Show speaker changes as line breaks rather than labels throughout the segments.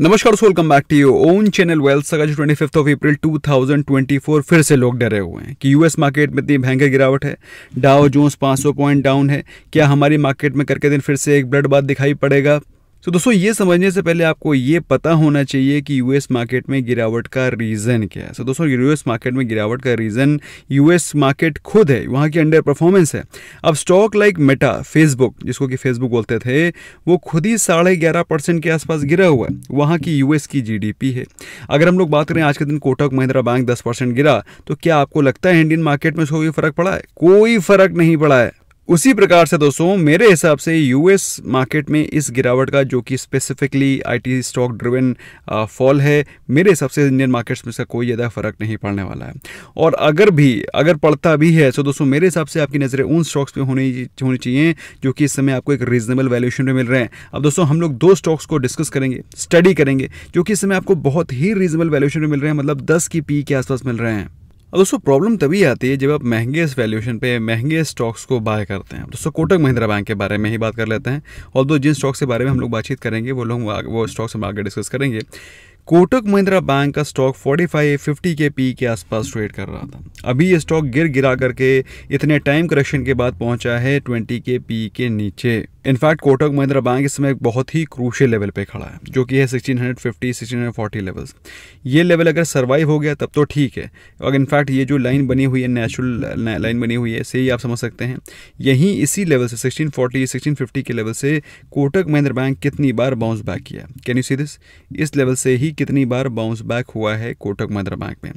नमस्कार welcome back to you own channel wealth आज twenty fifth of April 2024 फिर से लोग डरे हुए हैं कि यूएस मार्केट में इतनी भयंकर गिरावट है डाओ जोन्स 500 पॉइंट डाउन है क्या हमारी मार्केट में करके दिन फिर से एक ब्लड बात दिखाई पड़ेगा तो दोस्तों ये समझने से पहले आपको ये पता होना चाहिए कि यूएस मार्केट में गिरावट का रीज़न क्या है सो दोस्तों यूएस मार्केट में गिरावट का रीज़न यूएस मार्केट खुद है वहाँ की अंडर परफॉर्मेंस है अब स्टॉक लाइक मेटा फेसबुक जिसको कि फेसबुक बोलते थे वो खुद ही साढ़े ग्यारह परसेंट के आसपास गिरा हुआ है वहाँ की यूएस की जी है अगर हम लोग बात करें आज के दिन कोटक महिंद्रा बैंक दस परसेंट गिरा तो क्या आपको लगता है इंडियन मार्केट में उसको कोई फ़र्क पड़ा है कोई फ़र्क नहीं पड़ा है उसी प्रकार से दोस्तों मेरे हिसाब से यूएस मार्केट में इस गिरावट का जो कि specifically IT stock driven fall है मेरे हिसाब से इंडियन मार्केट्स में इसका कोई ज़्यादा फर्क नहीं पड़ने वाला है और अगर भी अगर पड़ता भी है तो दोस्तों मेरे हिसाब से आपकी नज़रें उन स्टॉक्स पे होनी होनी चाहिए जो कि इस समय आपको एक रीजनेबल वैल्यूशन में मिल रहे हैं अब दोस्तों हम लोग दो स्टॉक्स को डिस्कस करेंगे स्टडी करेंगे जो कि इस समय आपको बहुत ही रीजनेबल वैल्यूशन में मिल रहे हैं मतलब दस की पी के आसपास मिल रहे हैं और दोस्तों प्रॉब्लम तभी आती है जब आप महंगे वैल्यूशन पे महंगे स्टॉक्स को बाय करते हैं दोस्तों कोटक महिंद्रा बैंक के बारे में ही बात कर लेते हैं और दो जिन स्टॉक्स के बारे में हम लोग बातचीत करेंगे वो लोग वो स्टॉक्स हम आगे डिस्कस करेंगे कोटक महिंद्रा बैंक का स्टॉक 45 50 के पी के आसपास ट्रेड कर रहा था अभी ये स्टॉक गिर गिरा करके इतने टाइम करेक्शन के बाद पहुंचा है 20 के पी के नीचे इनफैक्ट कोटक महिंद्रा बैंक इस समय बहुत ही क्रूशियल लेवल पे खड़ा है जो कि है 1650 1640 लेवल्स ये लेवल अगर सर्वाइव हो गया तब तो ठीक है और इनफैक्ट ये जो लाइन बनी हुई है नेचुरल लाइन बनी हुई है से ही आप समझ सकते हैं यहीं इसी लेवल से 1640 1650 के लेवल से कोटक महिंद्रा बैंक कितनी बार बाउंस बैक किया कैन यू सी दिस इस लेवल से ही कितनी बार बाउंस बैक हुआ है कोटक महिंद्रा बैंक में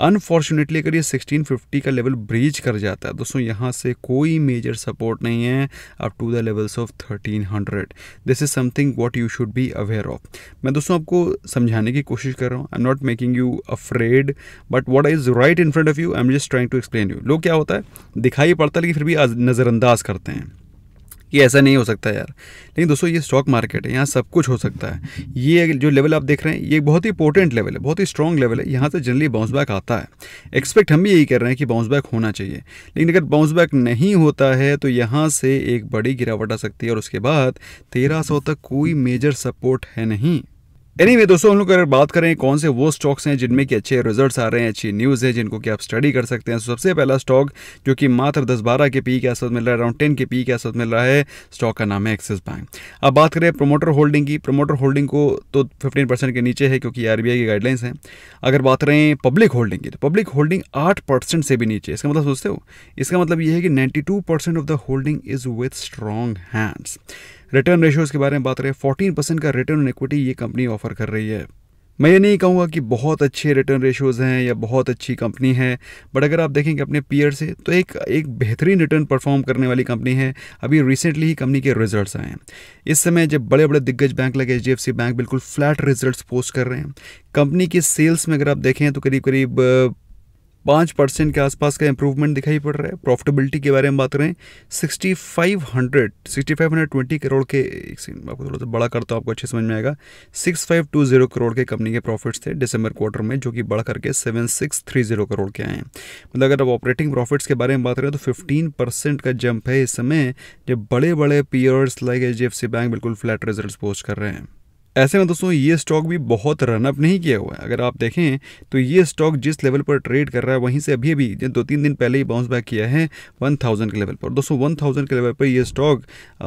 अनफॉर्चुनेटली अगर ये 1650 का लेवल ब्रीच कर जाता है दोस्तों यहाँ से कोई मेजर सपोर्ट नहीं है up to the levels of 1300 this is something what you should be aware of मैं दोस्तों आपको समझाने की कोशिश कर रहा हूँ I am not making you afraid but what is right in front of you I am just trying to explain you लोग क्या होता है दिखाई पड़ता है लेकिन फिर भी नज़रअंदाज करते हैं ये ऐसा नहीं हो सकता यार लेकिन दोस्तों ये स्टॉक मार्केट है यहाँ सब कुछ हो सकता है ये जो लेवल आप देख रहे हैं ये बहुत ही इंपॉर्टेंट लेवल है बहुत ही स्ट्रॉन्ग लेवल है यहाँ से जनरली बाउंस बैक आता है एक्सपेक्ट हम भी यही कर रहे हैं कि बाउंस बैक होना चाहिए लेकिन अगर बाउंस बैक नहीं होता है तो यहाँ से एक बड़ी गिरावट आ सकती है और उसके बाद तेरह तक कोई मेजर सपोर्ट है नहीं एनी anyway, दोस्तों हम लोग अगर बात करें कौन से वो स्टॉक्स हैं जिनमें कि अच्छे रिजल्ट्स आ रहे हैं अच्छी न्यूज़ है जिनको कि आप स्टडी कर सकते हैं तो सबसे पहला स्टॉक जो कि मात्र दस बारह के पी के आसपास मिल रहा है अराउंड टेन के पी के आसपास मिल रहा है स्टॉक का नाम है एक्सिस बैंक अब बात करें प्रोमोटर होल्डिंग की प्रोमोटर होल्डिंग को तो फिफ्टीन परसेंट के नीचे है क्योंकि आर की गाइडलाइंस हैं अगर बात करें पब्लिक होल्डिंग की तो पब्लिक होल्डिंग आठ परसेंट से भी नीचे इसका मतलब सोचते हो इसका मतलब ये है कि ninety two percent of the holding is with strong hands return ratios के बारे में बात करें फोर्टीन परसेंट का रिटर्न इक्विटी ये कंपनी ऑफर कर रही है मैं ये नहीं कहूँगा कि बहुत अच्छे रिटर्न रेशोज़ हैं या बहुत अच्छी कंपनी है बट अगर आप देखेंगे अपने पीयर से तो एक एक बेहतरीन रिटर्न परफॉर्म करने वाली कंपनी है अभी रिसेंटली ही कंपनी के रिजल्ट्स आए हैं इस समय जब बड़े बड़े दिग्गज बैंक लगे एच बैंक बिल्कुल फ्लैट रिजल्ट पोस्ट कर रहे हैं कंपनी के सेल्स में अगर आप देखें तो करीब करीब पाँच परसेंट के आसपास का इंप्रूवमेंट दिखाई पड़ रहा है प्रॉफिटेबिलिटी के बारे में बात करें sixty five hundred sixty five hundred twenty crore के एक सेकंड आपको थोड़ा सा बड़ा करता हूँ आपको अच्छे समझ में आएगा six five two zero crore के कंपनी के प्रॉफिट्स थे दिसंबर क्वार्टर में जो कि बढ़ करके seven six three zero crore के आए हैं मतलब अगर आप ऑपरेटिंग प्रॉफिट्स के बारे में बात करें तो फिफ्टीन परसेंट का जंप है इस समय जब बड़े बड़े peers like H D F C bank बिल्कुल फ्लैट रिजल्ट पोस्ट कर रहे हैं ऐसे में दोस्तों ये स्टॉक भी बहुत रनअप नहीं किया हुआ है अगर आप देखें तो ये स्टॉक जिस लेवल पर ट्रेड कर रहा है वहीं से अभी अभी दो तीन दिन पहले ही बाउंस बैक किया है 1000 के लेवल पर दोस्तों 1000 के लेवल पर ये स्टॉक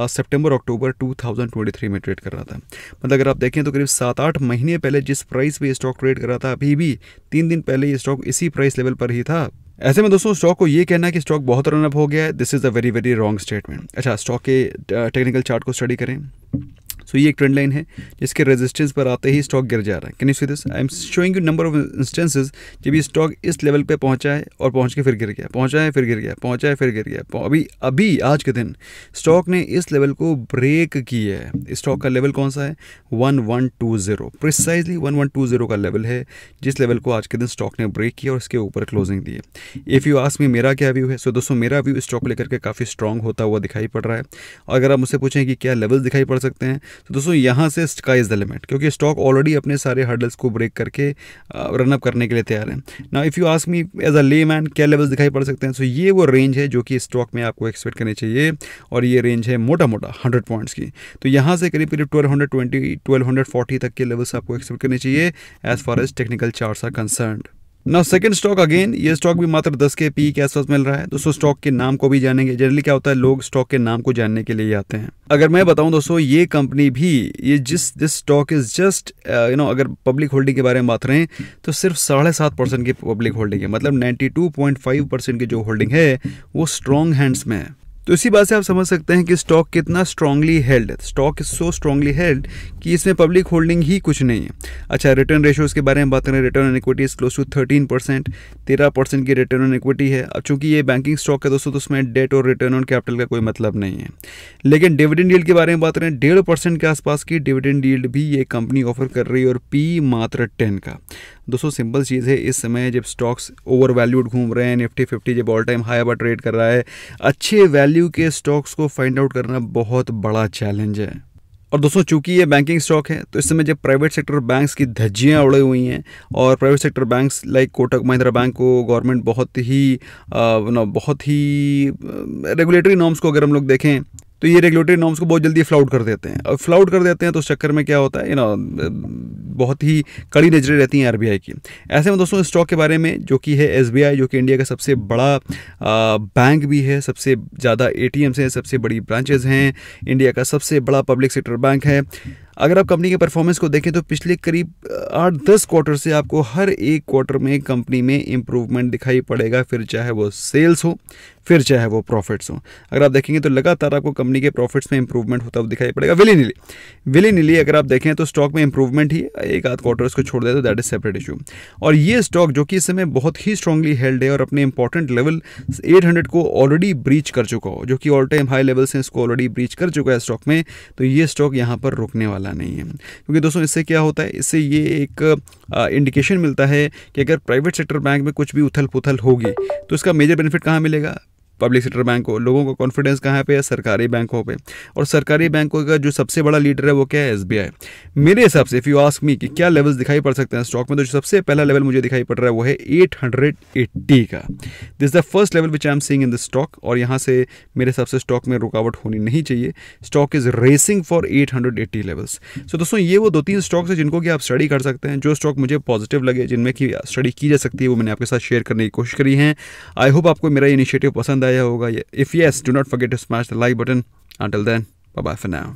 सितंबर अक्टूबर 2023 में ट्रेड कर रहा था मतलब अगर आप देखें तो करीब सात आठ महीने पहले जिस प्राइस पर स्टॉक ट्रेड कर रहा था अभी भी तीन दिन पहले ये स्टॉक इसी प्राइस लेवल पर ही था ऐसे में दोस्तों स्टॉक को ये कहना कि स्टॉक बहुत रनअप हो गया है दिस इज़ अच्छा, a very very wrong statement अच्छा स्टॉक के टेक्निकल चार्ट को स्टडी करें सो ये एक ट्रेंड लाइन है जिसके रेजिस्टेंस पर आते ही स्टॉक गिर जा रहा है can you see this I am showing you number of instances जब ये स्टॉक इस लेवल पर पहुंचा है और पहुंच के फिर गिर गया पहुंचा है फिर गिर गया पहुंचा है फिर गिर गया अभी अभी आज के दिन स्टॉक ने इस लेवल को ब्रेक किया है स्टॉक का लेवल कौन सा है one one two zero precisely one one two zero का लेवल है जिस लेवल को आज के दिन स्टॉक ने ब्रेक किया और इसके ऊपर क्लोजिंग दी है इफ़ यू आस्क मी मेरा क्या व्यू है सो so, दोस्तों मेरा व्यू स्टॉक लेकर के काफ़ी स्ट्रॉन्ग होता हुआ दिखाई पड़ रहा है और अगर आप मुझसे पूछें कि क्या लेवल्स दिखाई पड़ सकते हैं तो दोस्तों यहाँ से स्काई इज़ द लिमिट क्योंकि स्टॉक ऑलरेडी अपने सारे हर्डल्स को ब्रेक करके रनअप करने के लिए तैयार है ना if you ask me as a layman क्या लेवल्स दिखाई पड़ सकते हैं सो ये वो रेंज है जो कि स्टॉक में आपको एक्सपेक्ट करनी चाहिए और ये रेंज है मोटा मोटा हंड्रेड पॉइंट्स की तो यहाँ से करीब करीब twelve hundred twenty twelve hundred forty तक के लेवल्स आपको एक्सपेक्ट करने चाहिए as far as technical charts are concern ना सेकंड स्टॉक अगेन ये स्टॉक भी मात्र दस के पी के आसपास मिल रहा है दोस्तों स्टॉक के नाम को भी जानेंगे जनरली क्या होता है लोग स्टॉक के नाम को जानने के लिए आते हैं अगर मैं बताऊं दोस्तों ये कंपनी भी ये जिस this stock is just you know अगर पब्लिक होल्डिंग के बारे में बात हैं तो सिर्फ साढ़े सात परसेंट की पब्लिक होल्डिंग है मतलब ninety two point five percent की जो होल्डिंग है वो स्ट्रॉन्ग हैंड्स में है तो इसी बात से आप समझ सकते हैं कि स्टॉक कितना स्ट्रांगली हेल्ड है stock is so strongly held कि इसमें पब्लिक होल्डिंग ही कुछ नहीं है अच्छा रिटर्न रेशोज के बारे में बात करें return on equity is close to thirteen percent तेरह परसेंट की रिटर्न ऑन इक्विटी है अब चूंकि ये बैंकिंग स्टॉक है दोस्तों तो उसमें डेट और रिटर्न ऑन कैपिटल का कोई मतलब नहीं है लेकिन डिविडेंड डील के बारे में बात करें डेढ़ परसेंट के आसपास की डिविडेंड डील्ड भी ये कंपनी ऑफर कर रही है और पी मात्र टेन का दोस्तों सिंपल चीज़ है इस समय जब स्टॉक्स ओवर वैल्यूड घूम रहे हैं निफ्टी फिफ्टी जब ऑल टाइम हाई अब ट्रेड कर रहा है अच्छे वैल्यू के स्टॉक्स को फाइंड आउट करना बहुत बड़ा चैलेंज है और दोस्तों चूंकि ये बैंकिंग स्टॉक है तो इस समय जब प्राइवेट सेक्टर बैंक्स की धज्जियाँ उड़ी हुई हैं और private sector banks like Kotak Mahindra bank को गवर्नमेंट बहुत ही ना बहुत ही रेगुलेटरी नॉर्म्स को अगर हम लोग देखें तो ये रेगुलेटरी नॉर्म्स को बहुत जल्दी फ्लाउट कर देते हैं और फ्लाउट कर देते हैं तो उस चक्कर में क्या होता है यू नो बहुत ही कड़ी नज़रें रहती हैं आर की ऐसे में दोस्तों स्टॉक के बारे में जो कि है एस जो कि इंडिया का सबसे बड़ा बैंक भी है सबसे ज़्यादा ए हैं सबसे बड़ी ब्रांचेज़ हैं इंडिया का सबसे बड़ा पब्लिक सेक्टर बैंक है अगर आप कंपनी के परफॉर्मेंस को देखें तो पिछले करीब आठ दस क्वार्टर से आपको हर एक क्वार्टर में कंपनी में इम्प्रूवमेंट दिखाई पड़ेगा फिर चाहे वो सेल्स हो फिर चाहे वो प्रॉफिट्स हों अगर आप देखेंगे तो लगातार आपको कंपनी के प्रॉफिट्स में इंप्रूवमेंट होता हुआ दिखाई पड़ेगा विली निली विली निली अगर आप देखें तो स्टॉक में इंप्रूवमेंट ही एक आध क्वार्टर उसको छोड़ दे तो दैट इज सेपरेट इशू और ये स्टॉक जो कि इस समय बहुत ही स्ट्रांगली हेल्ड है और अपने इंपॉर्टेंट लेवल एट को ऑलरेडी ब्रीच कर चुका हो जो कि ऑल टाइम हाई लेवल से इसको ऑलरेडी ब्रीच कर चुका है स्टॉक में तो ये स्टॉक यहाँ पर रुकने वाला नहीं है क्योंकि दोस्तों इससे क्या होता है इससे ये एक इंडिकेशन मिलता है कि अगर प्राइवेट सेक्टर बैंक में कुछ भी उथल पुथल होगी तो इसका मेजर बेनिफिट कहाँ मिलेगा पब्लिक सेक्टर बैंक हो लोगों का कॉन्फिडेंस कहाँ पे है सरकारी बैंकों पे और सरकारी बैंकों का जो सबसे बड़ा लीडर है वो क्या है एस मेरे हिसाब से इफ़ यू आस्क मी कि क्या लेवल्स दिखाई पड़ सकते हैं स्टॉक में तो जो सबसे पहला लेवल मुझे दिखाई पड़ रहा है वो है एट्टी का this the first level which I am seeing in the stock और यहाँ से मेरे हिसाब से स्टॉक में रुकावट होनी नहीं चाहिए stock is racing for eighty levels so दोस्तों ये वो दो तीन स्टॉक्स हैं जिनको कि आप स्टडी कर सकते हैं जो स्टॉक मुझे पॉजिटिव लगे जिनमें कि स्टडी की जा सकती है वो मैंने आपके साथ शेयर करने की कोशिश करी है आई होप आपको मेरा इनिशिएटिव पसंद आया होगा if yes do not forget to smash the like button until then bye bye for now